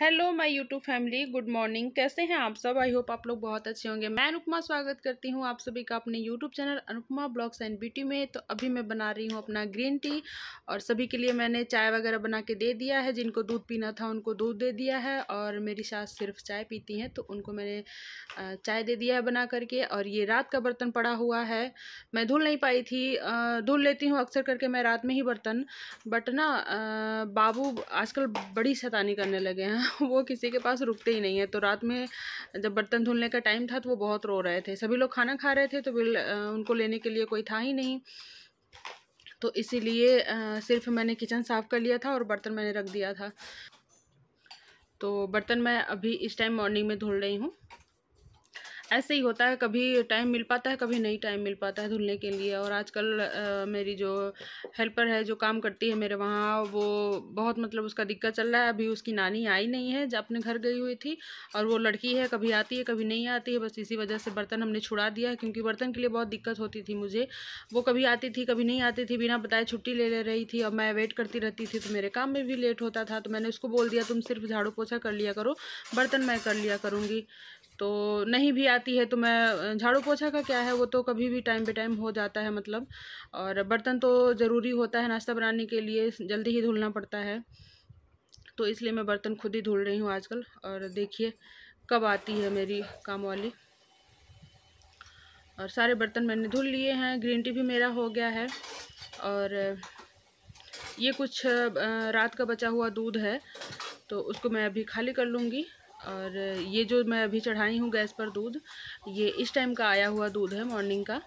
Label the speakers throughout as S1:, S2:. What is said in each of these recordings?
S1: hello my YouTube family good morning कैसे हैं आप सब आई होप आप लोग बहुत अच्छे होंगे मैं अनुपमा स्वागत करती हूं आप सभी का अपने YouTube channel Anupama blogs and beauty में तो अभी मैं बना रही हूं अपना ग्रीन टी और सभी के लिए मैंने चाय वगैरह बना के दे दिया है जिनको दूध पीना था उनको दूध दे दिया है और मेरी सास सिर्फ चाय पीती हैं तो उनको मैंने चाय दे दिया है बना करके और ये रात का बर्तन पड़ा हुआ है मैं धुल नहीं पाई थी धुल लेती हूँ अक्सर करके मैं रात में ही बर्तन बट ना बाबू आजकल बड़ी शैतानी करने लगे हैं वो किसी के पास रुकते ही नहीं है तो रात में जब बर्तन धुलने का टाइम था तो वो बहुत रो रहे थे सभी लोग खाना खा रहे थे तो बिल उनको लेने के लिए कोई था ही नहीं तो इसीलिए सिर्फ मैंने किचन साफ़ कर लिया था और बर्तन मैंने रख दिया था तो बर्तन मैं अभी इस टाइम मॉर्निंग में धुल रही हूँ ऐसे ही होता है कभी टाइम मिल पाता है कभी नहीं टाइम मिल पाता है धुलने के लिए और आजकल मेरी जो हेल्पर है जो काम करती है मेरे वहाँ वो बहुत मतलब उसका दिक्कत चल रहा है अभी उसकी नानी आई नहीं है जब अपने घर गई हुई थी और वो लड़की है कभी आती है कभी नहीं आती है बस इसी वजह से बर्तन हमने छुड़ा दिया है क्योंकि बर्तन के लिए बहुत दिक्कत होती थी मुझे वो कभी आती थी कभी नहीं आती थी बिना बताए छुट्टी ले ले रही थी और मैं वेट करती रहती थी तो मेरे काम में भी लेट होता था तो मैंने उसको बोल दिया तुम सिर्फ झाड़ू पोछा कर लिया करो बर्तन मैं कर लिया करूँगी तो नहीं भी आती है तो मैं झाड़ू पोछा का क्या है वो तो कभी भी टाइम बे टाइम हो जाता है मतलब और बर्तन तो ज़रूरी होता है नाश्ता बनाने के लिए जल्दी ही धुलना पड़ता है तो इसलिए मैं बर्तन खुद ही धुल रही हूँ आजकल और देखिए कब आती है मेरी काम वाली और सारे बर्तन मैंने धुल लिए हैं ग्रीन टी भी मेरा हो गया है और ये कुछ रात का बचा हुआ दूध है तो उसको मैं अभी खाली कर लूँगी और ये जो मैं अभी चढ़ाई हूँ गैस पर दूध ये इस टाइम का आया हुआ दूध है मॉर्निंग का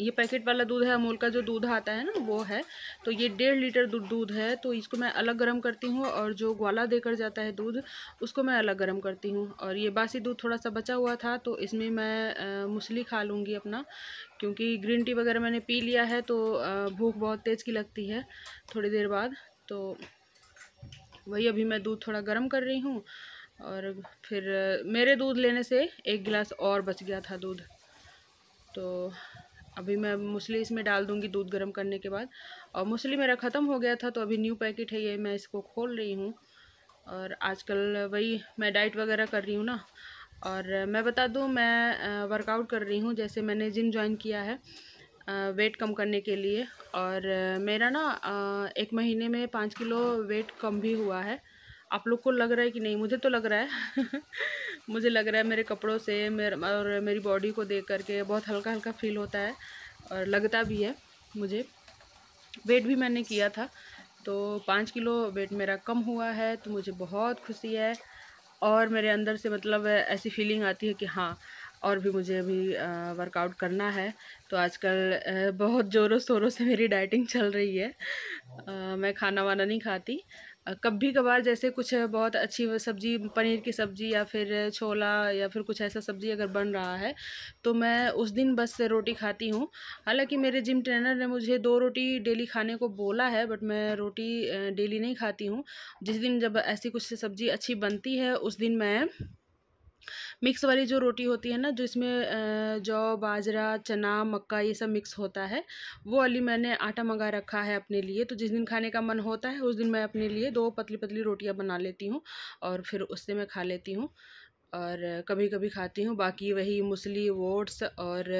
S1: ये पैकेट वाला दूध है अमूल का जो दूध आता है ना वो है तो ये डेढ़ लीटर दूध है तो इसको मैं अलग गर्म करती हूँ और जो ग्वाला देकर जाता है दूध उसको मैं अलग गर्म करती हूँ और ये बासी दूध थोड़ा सा बचा हुआ था तो इसमें मैं मूसली खा लूँगी अपना क्योंकि ग्रीन टी वगैरह मैंने पी लिया है तो भूख बहुत तेज़ की लगती है थोड़ी देर बाद तो वही अभी मैं दूध थोड़ा गर्म कर रही हूँ और फिर मेरे दूध लेने से एक गिलास और बच गया था दूध तो अभी मैं मुसली इसमें डाल दूंगी दूध गर्म करने के बाद और मुसली मेरा ख़त्म हो गया था तो अभी न्यू पैकेट है ये मैं इसको खोल रही हूँ और आजकल वही मैं डाइट वगैरह कर रही हूँ ना और मैं बता दूँ मैं वर्कआउट कर रही हूँ जैसे मैंने जिम ज्वाइन किया है वेट कम करने के लिए और मेरा ना एक महीने में पाँच किलो वेट कम भी हुआ है आप लोग को लग रहा है कि नहीं मुझे तो लग रहा है मुझे लग रहा है मेरे कपड़ों से मेरे और मेरी बॉडी को देख करके बहुत हल्का हल्का फील होता है और लगता भी है मुझे वेट भी मैंने किया था तो पाँच किलो वेट मेरा कम हुआ है तो मुझे बहुत खुशी है और मेरे अंदर से मतलब ऐसी फीलिंग आती है कि हाँ और भी मुझे अभी वर्कआउट करना है तो आजकल बहुत ज़ोरों शोरों से मेरी डाइटिंग चल रही है आ, मैं खाना वाना नहीं खाती कभी कभार जैसे कुछ बहुत अच्छी सब्ज़ी पनीर की सब्ज़ी या फिर छोला या फिर कुछ ऐसा सब्ज़ी अगर बन रहा है तो मैं उस दिन बस रोटी खाती हूँ हालांकि मेरे जिम ट्रेनर ने मुझे दो रोटी डेली खाने को बोला है बट मैं रोटी डेली नहीं खाती हूँ जिस दिन जब ऐसी कुछ सब्ज़ी अच्छी बनती है उस दिन मैं मिक्स वाली जो रोटी होती है ना जो इसमें जौ बाजरा चना मक्का ये सब मिक्स होता है वो अली मैंने आटा मंगा रखा है अपने लिए तो जिस दिन खाने का मन होता है उस दिन मैं अपने लिए दो पतली पतली रोटियाँ बना लेती हूँ और फिर उससे मैं खा लेती हूँ और कभी कभी खाती हूँ बाकी वही मूसली वोट्स और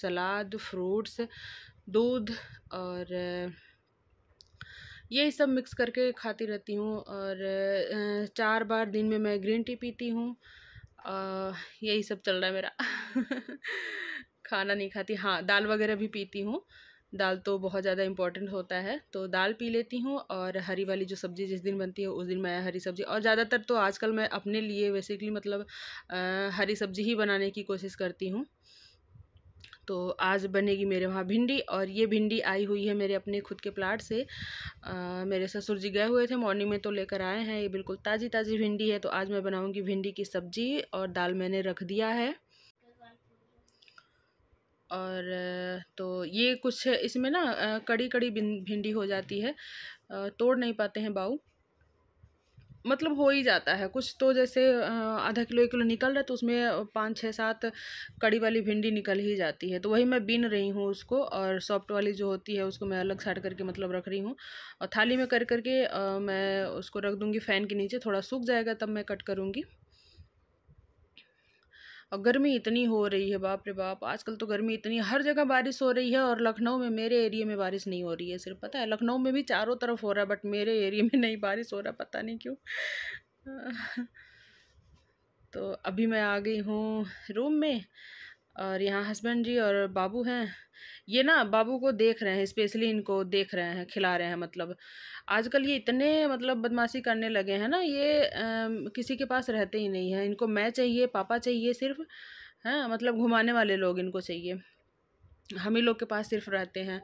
S1: सलाद फ्रूट्स दूध और यही सब मिक्स करके खाती रहती हूँ और चार बार दिन में मैं ग्रीन टी पीती हूँ यही सब चल रहा है मेरा खाना नहीं खाती हाँ दाल वगैरह भी पीती हूँ दाल तो बहुत ज़्यादा इंपॉर्टेंट होता है तो दाल पी लेती हूँ और हरी वाली जो सब्ज़ी जिस दिन बनती है उस दिन मैं हरी सब्ज़ी और ज़्यादातर तो आजकल मैं अपने लिए बेसिकली मतलब आ, हरी सब्ज़ी ही बनाने की कोशिश करती हूँ तो आज बनेगी मेरे वहाँ भिंडी और ये भिंडी आई हुई है मेरे अपने खुद के प्लाट से आ, मेरे ससुर जी गए हुए थे मॉर्निंग में तो लेकर आए हैं ये बिल्कुल ताज़ी ताज़ी भिंडी है तो आज मैं बनाऊँगी भिंडी की सब्ज़ी और दाल मैंने रख दिया है और तो ये कुछ इसमें ना कड़ी कड़ी भिंडी हो जाती है तोड़ नहीं पाते हैं बाऊ मतलब हो ही जाता है कुछ तो जैसे आधा किलो एक किलो निकल रहा है तो उसमें पाँच छः सात कड़ी वाली भिंडी निकल ही जाती है तो वही मैं बीन रही हूँ उसको और सॉफ्ट वाली जो होती है उसको मैं अलग साइड करके मतलब रख रही हूँ और थाली में कर करके मैं उसको रख दूँगी फ़ैन के नीचे थोड़ा सूख जाएगा तब मैं कट करूँगी और गर्मी इतनी हो रही है बाप रे बाप आजकल तो गर्मी इतनी हर जगह बारिश हो रही है और लखनऊ में मेरे एरिया में बारिश नहीं हो रही है सिर्फ पता है लखनऊ में भी चारों तरफ हो रहा है बट मेरे एरिया में नहीं बारिश हो रहा पता नहीं क्यों तो अभी मैं आ गई हूँ रूम में और यहाँ हस्बैंड जी और बाबू हैं ये ना बाबू को देख रहे हैं स्पेशली इनको देख रहे हैं खिला रहे हैं मतलब आजकल ये इतने मतलब बदमाशी करने लगे हैं ना ये आ, किसी के पास रहते ही नहीं है इनको मैं चाहिए पापा चाहिए सिर्फ हैं हाँ, मतलब घुमाने वाले लोग इनको चाहिए हम ही लोग के पास सिर्फ रहते हैं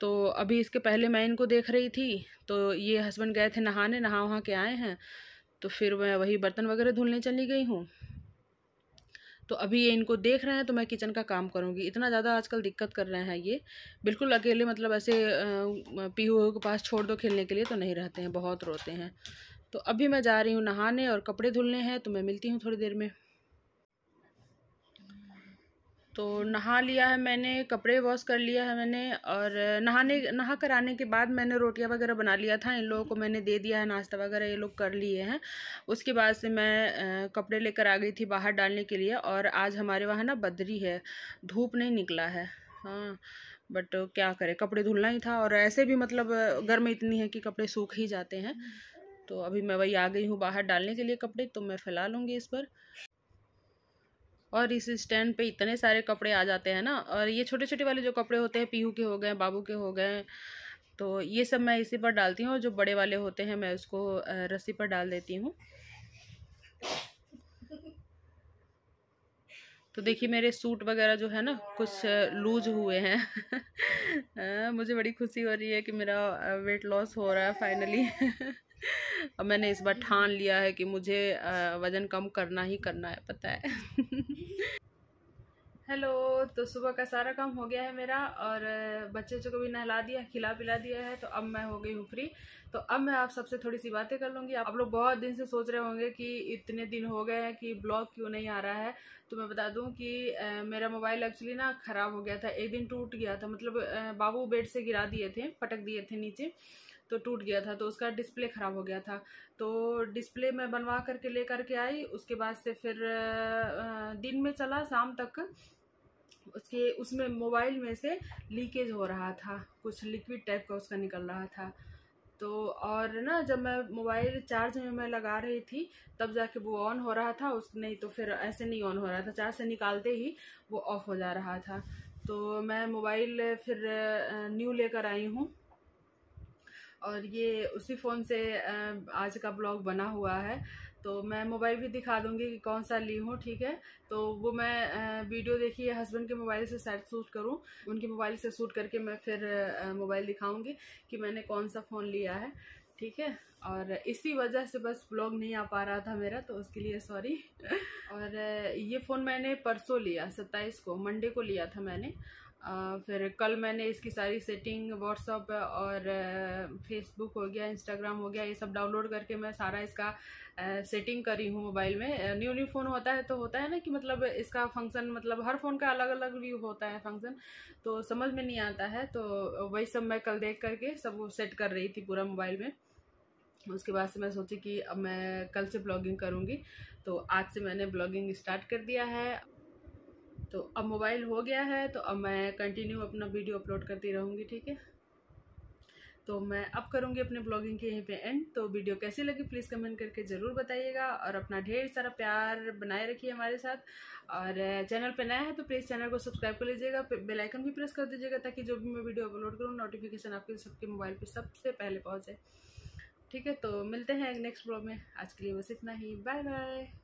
S1: तो अभी इसके पहले मैं इनको देख रही थी तो ये हस्बैंड गए थे नहाने नहा वहाँ के आए हैं तो फिर मैं वही बर्तन वगैरह धुलने चली गई हूँ तो अभी ये इनको देख रहे हैं तो मैं किचन का काम करूँगी इतना ज़्यादा आजकल दिक्कत कर रहे हैं ये बिल्कुल अकेले मतलब ऐसे पीहू के पास छोड़ दो खेलने के लिए तो नहीं रहते हैं बहुत रोते हैं तो अभी मैं जा रही हूँ नहाने और कपड़े धुलने हैं तो मैं मिलती हूँ थोड़ी देर में तो नहा लिया है मैंने कपड़े वॉश कर लिया है मैंने और नहाने नहा कर आने के बाद मैंने रोटियां वगैरह बना लिया था इन लोगों को मैंने दे दिया है नाश्ता वगैरह ये लोग कर लिए हैं उसके बाद से मैं कपड़े लेकर आ गई थी बाहर डालने के लिए और आज हमारे वहाँ ना बदरी है धूप नहीं निकला है हाँ बट क्या करें कपड़े धुलना ही था और ऐसे भी मतलब गर्मी इतनी है कि कपड़े सूख ही जाते हैं तो अभी मैं वही आ गई हूँ बाहर डालने के लिए कपड़े तो मैं फैला लूँगी इस पर और इस स्टैंड पे इतने सारे कपड़े आ जाते हैं ना और ये छोटे छोटे वाले जो कपड़े होते हैं पीहू के हो गए बाबू के हो गए तो ये सब मैं इसी पर डालती हूँ और जो बड़े वाले होते हैं मैं उसको रस्सी पर डाल देती हूँ तो देखिए मेरे सूट वगैरह जो है ना कुछ लूज हुए हैं मुझे बड़ी खुशी हो रही है कि मेरा वेट लॉस हो रहा है फाइनली अब मैंने इस बार ठान लिया है कि मुझे वज़न कम करना ही करना है पता है हेलो तो सुबह का सारा काम हो गया है मेरा और बच्चे बच्चों को भी नहला दिया खिला पिला दिया है तो अब मैं हो गई हूँ फ्री तो अब मैं आप सबसे थोड़ी सी बातें कर लूँगी आप लोग बहुत दिन से सोच रहे होंगे कि इतने दिन हो गए हैं कि ब्लॉग क्यों नहीं आ रहा है तो मैं बता दूँ कि मेरा मोबाइल एक्चुअली ना ख़राब हो गया था एक दिन टूट गया था मतलब बाबू बेड से गिरा दिए थे पटक दिए थे नीचे तो टूट गया था तो उसका डिस्प्ले ख़राब हो गया था तो डिस्प्ले मैं बनवा करके ले करके आई उसके बाद से फिर दिन में चला शाम तक उसके उसमें मोबाइल में से लीकेज हो रहा था कुछ लिक्विड टाइप का उसका निकल रहा था तो और ना जब मैं मोबाइल चार्ज में मैं लगा रही थी तब जाके वो ऑन हो रहा था उस नहीं तो फिर ऐसे नहीं ऑन हो रहा था चार्ज से निकालते ही वो ऑफ हो जा रहा था तो मैं मोबाइल फिर न्यू लेकर आई हूँ और ये उसी फ़ोन से आज का ब्लॉग बना हुआ है तो मैं मोबाइल भी दिखा दूंगी कि कौन सा ली हूँ ठीक है तो वो मैं वीडियो देखिए हस्बैंड के मोबाइल से शायद शूट करूँ उनके मोबाइल से शूट करके मैं फिर मोबाइल दिखाऊंगी कि मैंने कौन सा फ़ोन लिया है ठीक है और इसी वजह से बस ब्लॉग नहीं आ पा रहा था मेरा तो उसके लिए सॉरी और ये फ़ोन मैंने परसों लिया सत्ताईस को मंडे को लिया था मैंने फिर कल मैंने इसकी सारी सेटिंग व्हाट्सअप और फेसबुक हो गया इंस्टाग्राम हो गया ये सब डाउनलोड करके मैं सारा इसका सेटिंग करी हूँ मोबाइल में न्यू न्यू फ़ोन होता है तो होता है ना कि मतलब इसका फंक्शन मतलब हर फ़ोन का अलग अलग व्यू होता है फंक्शन तो समझ में नहीं आता है तो वही सब मैं कल देख करके सब वो सेट कर रही थी पूरा मोबाइल में उसके बाद से मैं सोची कि अब मैं कल से ब्लॉगिंग करूँगी तो आज से मैंने ब्लॉगिंग स्टार्ट कर दिया है तो अब मोबाइल हो गया है तो अब मैं कंटिन्यू अपना वीडियो अपलोड करती रहूँगी ठीक है तो मैं अब करूँगी अपने ब्लॉगिंग के यहीं पे एंड तो वीडियो कैसी लगी प्लीज़ कमेंट करके ज़रूर बताइएगा और अपना ढेर सारा प्यार बनाए रखिए हमारे साथ और चैनल पे नया है तो प्लीज़ चैनल को सब्सक्राइब कर लीजिएगा बेल आइकन भी प्रेस कर दीजिएगा ताकि जो भी मैं वीडियो अपलोड करूँ नोटिफिकेशन आपके सबके मोबाइल पर सबसे पहले पहुँचे ठीक है तो मिलते हैं नेक्स्ट ब्लॉग में आज के लिए बस इतना ही बाय बाय